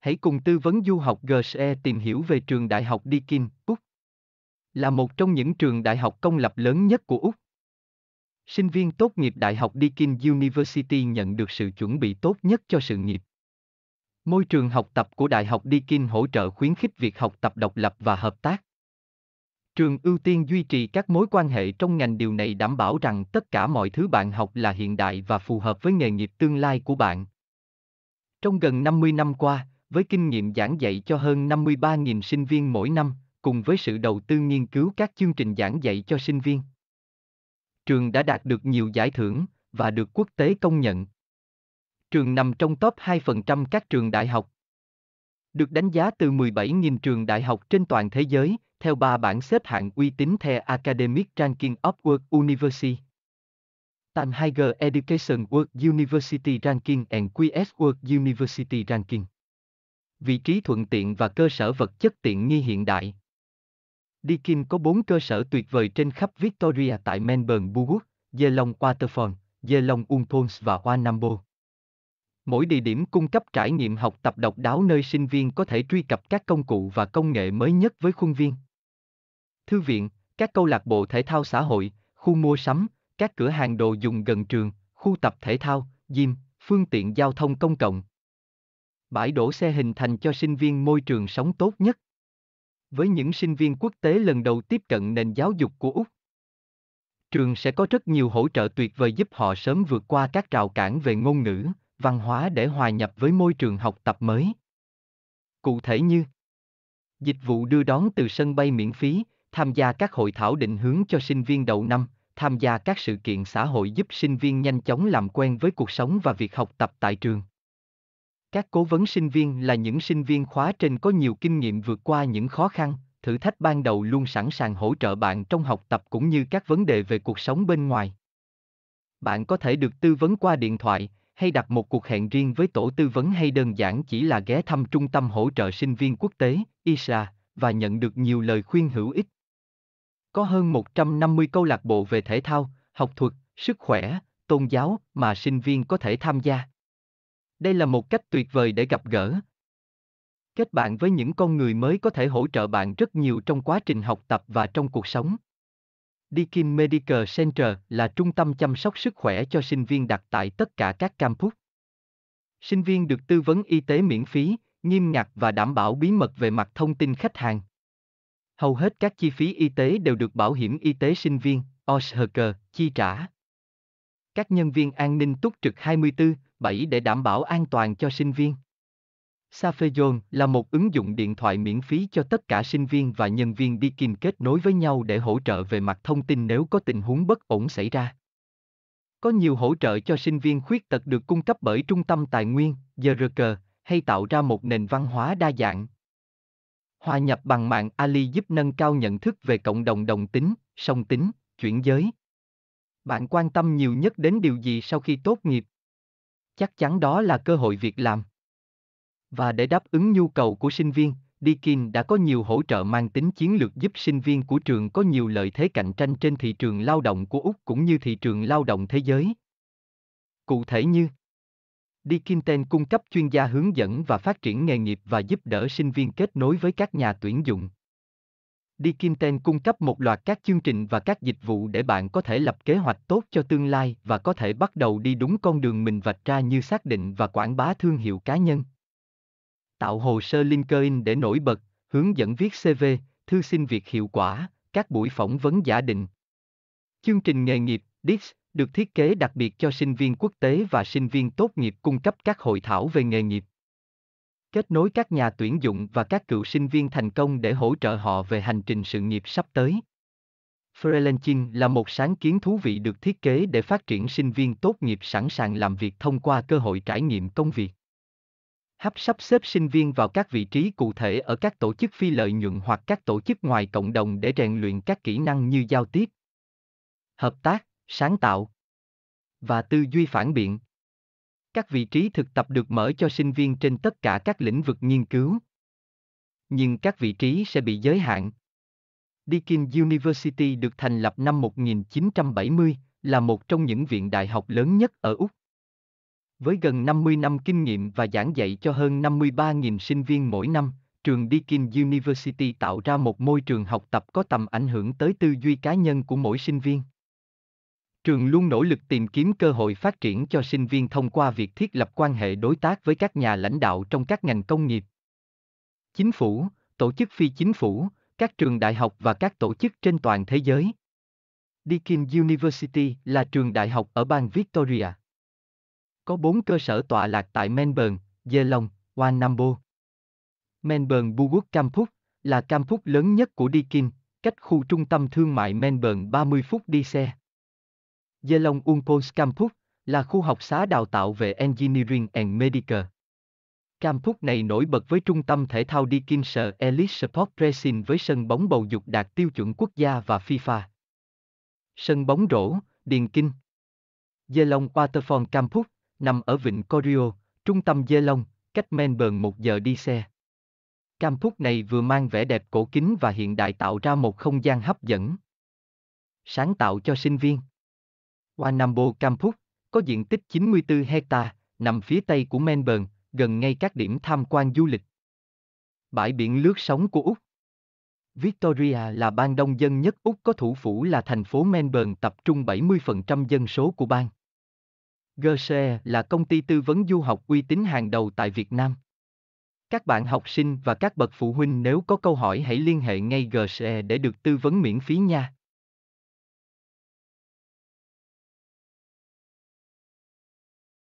hãy cùng tư vấn du học GSE tìm hiểu về trường đại học Deakin, Úc. Là một trong những trường đại học công lập lớn nhất của Úc. Sinh viên tốt nghiệp Đại học Deakin University nhận được sự chuẩn bị tốt nhất cho sự nghiệp. Môi trường học tập của Đại học Deakin hỗ trợ khuyến khích việc học tập độc lập và hợp tác. Trường ưu tiên duy trì các mối quan hệ trong ngành điều này đảm bảo rằng tất cả mọi thứ bạn học là hiện đại và phù hợp với nghề nghiệp tương lai của bạn. Trong gần 50 năm qua, với kinh nghiệm giảng dạy cho hơn 53.000 sinh viên mỗi năm, cùng với sự đầu tư nghiên cứu các chương trình giảng dạy cho sinh viên. Trường đã đạt được nhiều giải thưởng và được quốc tế công nhận. Trường nằm trong top 2% các trường đại học. Được đánh giá từ 17.000 trường đại học trên toàn thế giới, theo 3 bảng xếp hạng uy tín The Academic Ranking of World University. Time Higher Education World University Ranking and QS World University Ranking vị trí thuận tiện và cơ sở vật chất tiện nghi hiện đại. Dikin có bốn cơ sở tuyệt vời trên khắp Victoria tại Melbourne Buwood, Geelong Waterford, Geelong Umptons và Wanambo. Mỗi địa điểm cung cấp trải nghiệm học tập độc đáo nơi sinh viên có thể truy cập các công cụ và công nghệ mới nhất với khuôn viên. Thư viện, các câu lạc bộ thể thao xã hội, khu mua sắm, các cửa hàng đồ dùng gần trường, khu tập thể thao, gym, phương tiện giao thông công cộng bãi đổ xe hình thành cho sinh viên môi trường sống tốt nhất. Với những sinh viên quốc tế lần đầu tiếp cận nền giáo dục của Úc, trường sẽ có rất nhiều hỗ trợ tuyệt vời giúp họ sớm vượt qua các rào cản về ngôn ngữ, văn hóa để hòa nhập với môi trường học tập mới. Cụ thể như Dịch vụ đưa đón từ sân bay miễn phí, tham gia các hội thảo định hướng cho sinh viên đầu năm, tham gia các sự kiện xã hội giúp sinh viên nhanh chóng làm quen với cuộc sống và việc học tập tại trường. Các cố vấn sinh viên là những sinh viên khóa trên có nhiều kinh nghiệm vượt qua những khó khăn, thử thách ban đầu luôn sẵn sàng hỗ trợ bạn trong học tập cũng như các vấn đề về cuộc sống bên ngoài. Bạn có thể được tư vấn qua điện thoại hay đặt một cuộc hẹn riêng với tổ tư vấn hay đơn giản chỉ là ghé thăm trung tâm hỗ trợ sinh viên quốc tế ISA và nhận được nhiều lời khuyên hữu ích. Có hơn 150 câu lạc bộ về thể thao, học thuật, sức khỏe, tôn giáo mà sinh viên có thể tham gia. Đây là một cách tuyệt vời để gặp gỡ. Kết bạn với những con người mới có thể hỗ trợ bạn rất nhiều trong quá trình học tập và trong cuộc sống. Dikim Medical Center là trung tâm chăm sóc sức khỏe cho sinh viên đặt tại tất cả các campus. Sinh viên được tư vấn y tế miễn phí, nghiêm ngặt và đảm bảo bí mật về mặt thông tin khách hàng. Hầu hết các chi phí y tế đều được bảo hiểm y tế sinh viên, OSHK, chi trả. Các nhân viên an ninh túc trực 24/7 để đảm bảo an toàn cho sinh viên. Safejon là một ứng dụng điện thoại miễn phí cho tất cả sinh viên và nhân viên đi kìm kết nối với nhau để hỗ trợ về mặt thông tin nếu có tình huống bất ổn xảy ra. Có nhiều hỗ trợ cho sinh viên khuyết tật được cung cấp bởi Trung tâm Tài nguyên, GRK, hay tạo ra một nền văn hóa đa dạng. Hòa nhập bằng mạng Ali giúp nâng cao nhận thức về cộng đồng đồng tính, song tính, chuyển giới, bạn quan tâm nhiều nhất đến điều gì sau khi tốt nghiệp? Chắc chắn đó là cơ hội việc làm. Và để đáp ứng nhu cầu của sinh viên, Deakin đã có nhiều hỗ trợ mang tính chiến lược giúp sinh viên của trường có nhiều lợi thế cạnh tranh trên thị trường lao động của Úc cũng như thị trường lao động thế giới. Cụ thể như Dickinton cung cấp chuyên gia hướng dẫn và phát triển nghề nghiệp và giúp đỡ sinh viên kết nối với các nhà tuyển dụng. Dikenten cung cấp một loạt các chương trình và các dịch vụ để bạn có thể lập kế hoạch tốt cho tương lai và có thể bắt đầu đi đúng con đường mình vạch ra như xác định và quảng bá thương hiệu cá nhân. Tạo hồ sơ LinkedIn để nổi bật, hướng dẫn viết CV, thư xin việc hiệu quả, các buổi phỏng vấn giả định. Chương trình nghề nghiệp DIX được thiết kế đặc biệt cho sinh viên quốc tế và sinh viên tốt nghiệp cung cấp các hội thảo về nghề nghiệp kết nối các nhà tuyển dụng và các cựu sinh viên thành công để hỗ trợ họ về hành trình sự nghiệp sắp tới. Freelancing là một sáng kiến thú vị được thiết kế để phát triển sinh viên tốt nghiệp sẵn sàng làm việc thông qua cơ hội trải nghiệm công việc. Hấp sắp xếp sinh viên vào các vị trí cụ thể ở các tổ chức phi lợi nhuận hoặc các tổ chức ngoài cộng đồng để rèn luyện các kỹ năng như giao tiếp, hợp tác, sáng tạo và tư duy phản biện các vị trí thực tập được mở cho sinh viên trên tất cả các lĩnh vực nghiên cứu. Nhưng các vị trí sẽ bị giới hạn. Deakin University được thành lập năm 1970, là một trong những viện đại học lớn nhất ở Úc. Với gần 50 năm kinh nghiệm và giảng dạy cho hơn 53.000 sinh viên mỗi năm, trường Deakin University tạo ra một môi trường học tập có tầm ảnh hưởng tới tư duy cá nhân của mỗi sinh viên. Trường luôn nỗ lực tìm kiếm cơ hội phát triển cho sinh viên thông qua việc thiết lập quan hệ đối tác với các nhà lãnh đạo trong các ngành công nghiệp. Chính phủ, tổ chức phi chính phủ, các trường đại học và các tổ chức trên toàn thế giới. Deakin University là trường đại học ở bang Victoria. Có bốn cơ sở tọa lạc tại Melbourne, Geelong, Wanambo. Melbourne Buwood Campus là campus lớn nhất của Deakin, cách khu trung tâm thương mại Melbourne 30 phút đi xe. Yelong Unpons Campus, là khu học xá đào tạo về Engineering and Medical. Campus này nổi bật với trung tâm thể thao Dickinson Elite Sport Racing với sân bóng bầu dục đạt tiêu chuẩn quốc gia và FIFA. Sân bóng rổ, Điền Kinh. Yelong Waterfall Campus, nằm ở vịnh Corio, trung tâm Yelong, cách Melbourne 1 giờ đi xe. Campus này vừa mang vẻ đẹp cổ kính và hiện đại tạo ra một không gian hấp dẫn. Sáng tạo cho sinh viên. Wanambo Campus, có diện tích 94 hecta, nằm phía tây của Melbourne, gần ngay các điểm tham quan du lịch. Bãi biển lướt sóng của Úc Victoria là bang đông dân nhất Úc có thủ phủ là thành phố Melbourne tập trung 70% dân số của bang. GCE là công ty tư vấn du học uy tín hàng đầu tại Việt Nam. Các bạn học sinh và các bậc phụ huynh nếu có câu hỏi hãy liên hệ ngay GCE để được tư vấn miễn phí nha.